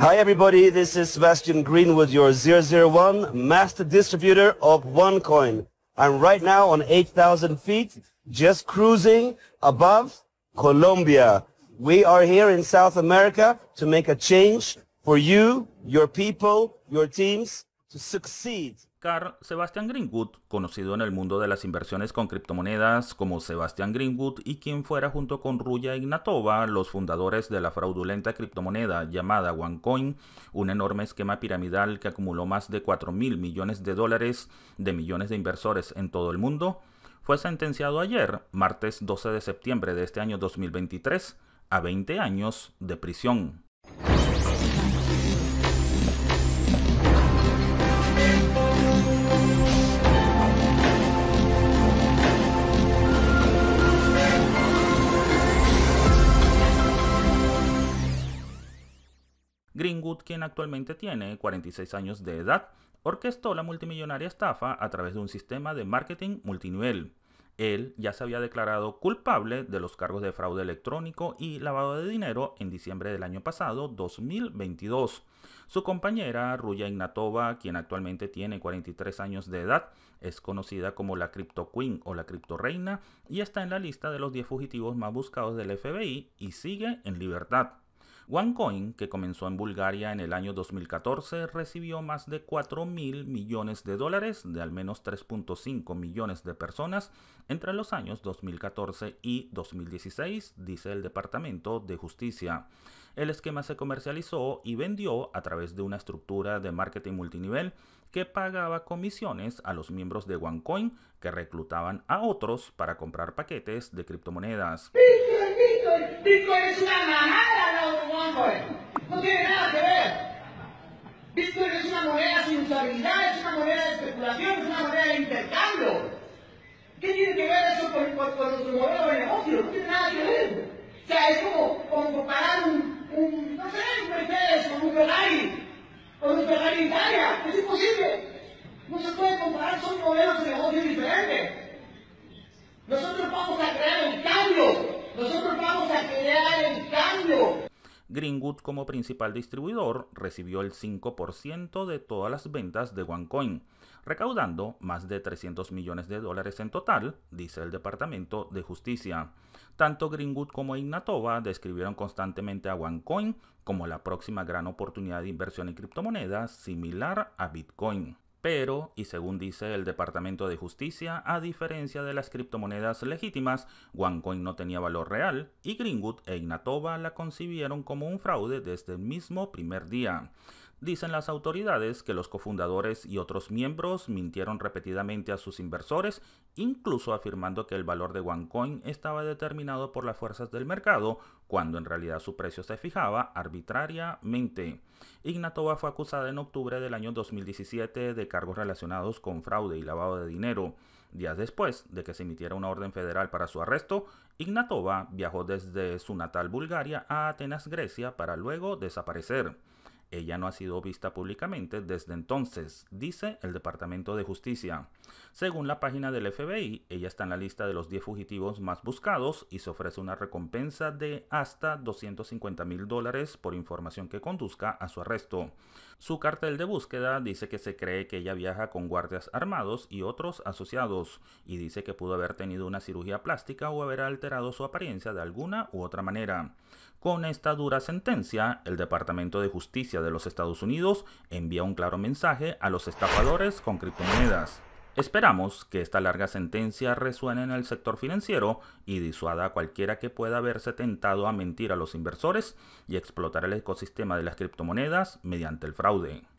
Hi everybody, this is Sebastian Greenwood, your 001 master distributor of OneCoin. I'm right now on 8,000 feet, just cruising above Colombia. We are here in South America to make a change for you, your people, your teams to succeed. Sebastian Greenwood, conocido en el mundo de las inversiones con criptomonedas como Sebastian Greenwood y quien fuera junto con Ruya Ignatova los fundadores de la fraudulenta criptomoneda llamada OneCoin, un enorme esquema piramidal que acumuló más de 4 mil millones de dólares de millones de inversores en todo el mundo, fue sentenciado ayer, martes 12 de septiembre de este año 2023, a 20 años de prisión. quien actualmente tiene 46 años de edad, orquestó la multimillonaria estafa a través de un sistema de marketing multinivel. Él ya se había declarado culpable de los cargos de fraude electrónico y lavado de dinero en diciembre del año pasado, 2022. Su compañera, Ruya Ignatova, quien actualmente tiene 43 años de edad, es conocida como la Crypto Queen o la Crypto Reina y está en la lista de los 10 fugitivos más buscados del FBI y sigue en libertad. OneCoin, que comenzó en Bulgaria en el año 2014, recibió más de 4 mil millones de dólares de al menos 3.5 millones de personas entre los años 2014 y 2016, dice el Departamento de Justicia. El esquema se comercializó y vendió a través de una estructura de marketing multinivel que pagaba comisiones a los miembros de OneCoin que reclutaban a otros para comprar paquetes de criptomonedas. Bitcoin, Bitcoin, Bitcoin es una manada, no, no tiene nada que ver. Bitcoin es una moneda sin usabilidad, es una moneda de especulación, es una moneda de intercambio. ¿Qué tiene que ver eso con, con, nuestro modelo de negocio? No tiene nada que ver. O sea, es como, como comparar un no sé, un Mercedes con un Ferrari, con un Ferrari Italia, es imposible. No se puede comparar, son modelos de negocio diferente. Nosotros vamos a crear el cambio, nosotros vamos a crear el cambio. Greenwood como principal distribuidor recibió el 5% de todas las ventas de OneCoin, recaudando más de 300 millones de dólares en total, dice el Departamento de Justicia. Tanto Greenwood como Ignatova describieron constantemente a OneCoin como la próxima gran oportunidad de inversión en criptomonedas similar a Bitcoin. Pero, y según dice el Departamento de Justicia, a diferencia de las criptomonedas legítimas, OneCoin no tenía valor real y Greenwood e Ignatova la concibieron como un fraude desde el mismo primer día. Dicen las autoridades que los cofundadores y otros miembros mintieron repetidamente a sus inversores, incluso afirmando que el valor de OneCoin estaba determinado por las fuerzas del mercado, cuando en realidad su precio se fijaba arbitrariamente. Ignatova fue acusada en octubre del año 2017 de cargos relacionados con fraude y lavado de dinero. Días después de que se emitiera una orden federal para su arresto, Ignatova viajó desde su natal Bulgaria a Atenas, Grecia, para luego desaparecer. Ella no ha sido vista públicamente desde entonces, dice el Departamento de Justicia. Según la página del FBI, ella está en la lista de los 10 fugitivos más buscados y se ofrece una recompensa de hasta 250 mil dólares por información que conduzca a su arresto. Su cartel de búsqueda dice que se cree que ella viaja con guardias armados y otros asociados, y dice que pudo haber tenido una cirugía plástica o haber alterado su apariencia de alguna u otra manera. Con esta dura sentencia, el Departamento de Justicia de los Estados Unidos envía un claro mensaje a los estafadores con criptomonedas. Esperamos que esta larga sentencia resuene en el sector financiero y disuada a cualquiera que pueda haberse tentado a mentir a los inversores y explotar el ecosistema de las criptomonedas mediante el fraude.